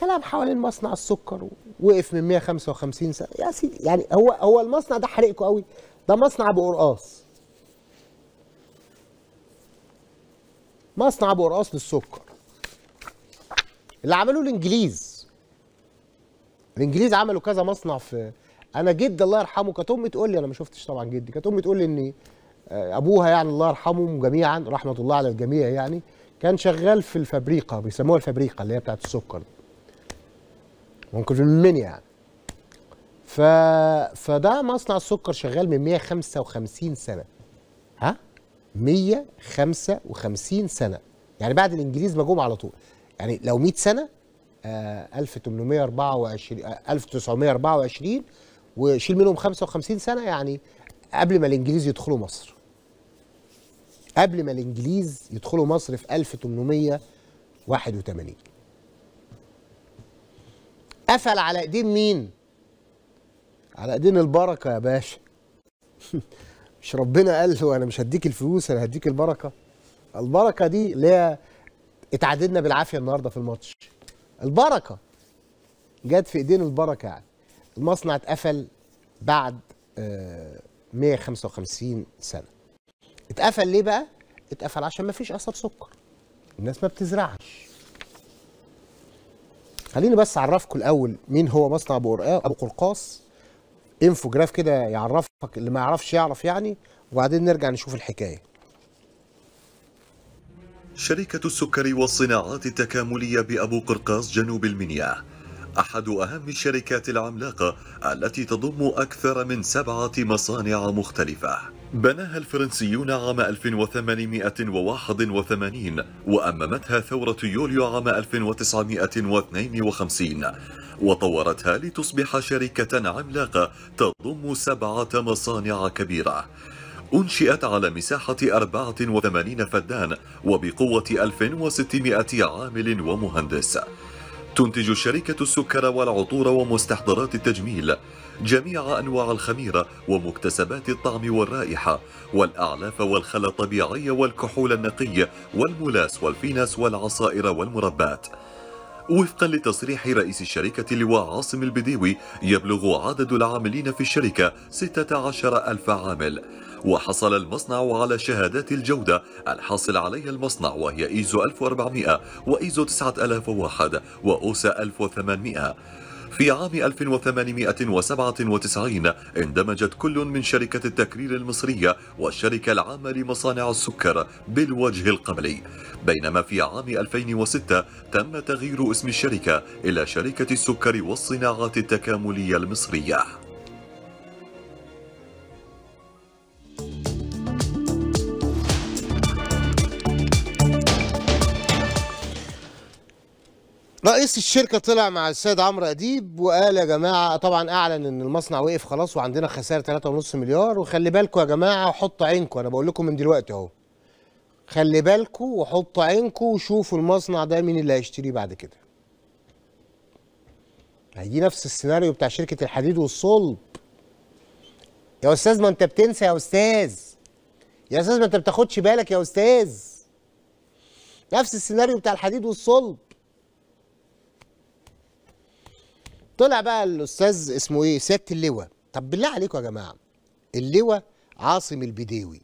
كلام حوالين مصنع السكر وقف من 155 سنه يا سيدي يعني هو هو المصنع ده حرقكوا قوي ده مصنع بقرقاص مصنع بقرقاص للسكر اللي عملوه الانجليز الانجليز عملوا كذا مصنع في انا جدي الله يرحمه كانت امي تقول لي انا ما شفتش طبعا جدي كانت امي تقول لي ان آه، ابوها يعني الله يرحمهم جميعا رحمه الله على الجميع يعني كان شغال في الفابريقه بيسموها الفابريقه اللي هي بتاعت السكر دي ممكن في المنيا يعني ف... فده مصنع السكر شغال من 155 سنه ها 155 سنه يعني بعد الانجليز ما جم على طول يعني لو 100 سنه آه 1824 آه 1924 وشيل منهم 55 سنه يعني قبل ما الانجليز يدخلوا مصر قبل ما الانجليز يدخلوا مصر في 1881 قفل على ايدين مين؟ على ايدين البركه يا باشا مش ربنا قال له انا مش هديك الفلوس انا هديك البركه البركه دي اللي هي اتعادلنا بالعافيه النهارده في الماتش البركه جت في ايدين البركه يعني المصنع اتقفل بعد 155 آه، سنه اتقفل ليه بقى اتقفل عشان ما فيش اثر سكر الناس ما بتزرعش خليني بس اعرفكم الاول مين هو مصنع ابو ابو قرقاص انفوجراف كده يعرفك اللي ما يعرفش يعرف يعني وبعدين نرجع نشوف الحكايه شركة السكر والصناعات التكاملية بأبو قرقاص جنوب المنيا أحد أهم الشركات العملاقة التي تضم أكثر من سبعة مصانع مختلفة بناها الفرنسيون عام 1881 وأممتها ثورة يوليو عام 1952 وطورتها لتصبح شركة عملاقة تضم سبعة مصانع كبيرة أنشئت على مساحة 84 فدان وبقوة 1600 عامل ومهندس تنتج شركة السكر والعطور ومستحضرات التجميل جميع أنواع الخميرة ومكتسبات الطعم والرائحة والأعلاف والخل الطبيعي والكحول النقي والملاس والفينس والعصائر والمربات وفقا لتصريح رئيس الشركة لواء عاصم البديوي يبلغ عدد العاملين في الشركة 16 ألف عامل وحصل المصنع على شهادات الجودة الحاصل عليها المصنع وهي إيزو 1400 وإيزو 9001 وأوسا 1800 في عام 1897 اندمجت كل من شركة التكرير المصرية والشركة العامة لمصانع السكر بالوجه القبلي بينما في عام 2006 تم تغيير اسم الشركة إلى شركة السكر والصناعات التكاملية المصرية رئيس الشركه طلع مع السيد عمرو اديب وقال يا جماعه طبعا اعلن ان المصنع وقف خلاص وعندنا خساره 3.5 مليار وخلي بالكم يا جماعه وحطوا عينكم انا بقول لكم من دلوقتي اهو خلي بالكم وحطوا عينكم وشوفوا المصنع ده مين اللي هيشتريه بعد كده هيجي نفس السيناريو بتاع شركه الحديد والصلب يا استاذ ما انت بتنسى يا استاذ يا استاذ ما انت بتاخدش بالك يا استاذ نفس السيناريو بتاع الحديد والصلب طلع بقى الاستاذ اسمه ايه سياده اللواء طب بالله عليكم يا جماعه اللواء عاصم البديوي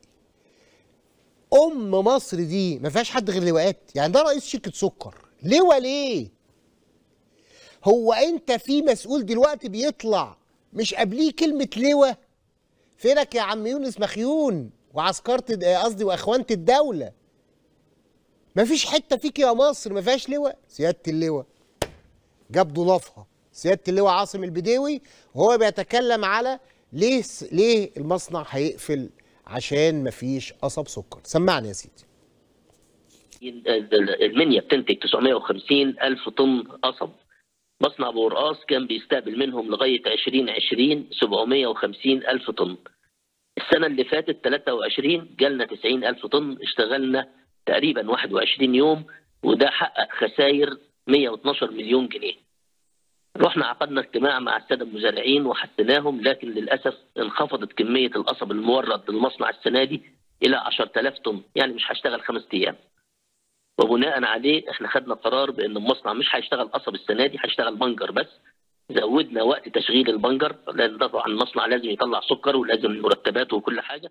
ام مصر دي ما فيهاش حد غير لواءات يعني ده رئيس شركه سكر لواء ليه هو انت في مسؤول دلوقتي بيطلع مش قبليه كلمه لواء فينك يا عم يونس مخيون وعسكرة قصدي واخوانة الدولة مفيش حتة فيك يا مصر ما فيهاش لواء سيادة اللواء جاب ضلافها سياده اللواء عاصم البديوي وهو بيتكلم على ليه ليه المصنع هيقفل عشان مفيش قصب سكر سمعني يا سيدي المنيا بتنتج 950 ألف طن قصب مصنع أبو قرقاص كان بيستقبل منهم لغاية 2020 750 ألف طن السنة اللي فاتت 23 جالنا 90 ألف طن اشتغلنا تقريبا 21 يوم وده حقق خسائر 112 مليون جنيه رحنا عقدنا اجتماع مع الساده المزارعين وحثناهم لكن للاسف انخفضت كميه القصب المورد للمصنع السنه دي الى 10000 طن يعني مش هشتغل خمس ايام وبناء عليه احنا خدنا قرار بان المصنع مش هيشتغل قصب السنه دي هيشتغل بنجر بس زودنا وقت تشغيل البنجر لان طبعا المصنع لازم يطلع سكر ولازم مرتباته وكل حاجه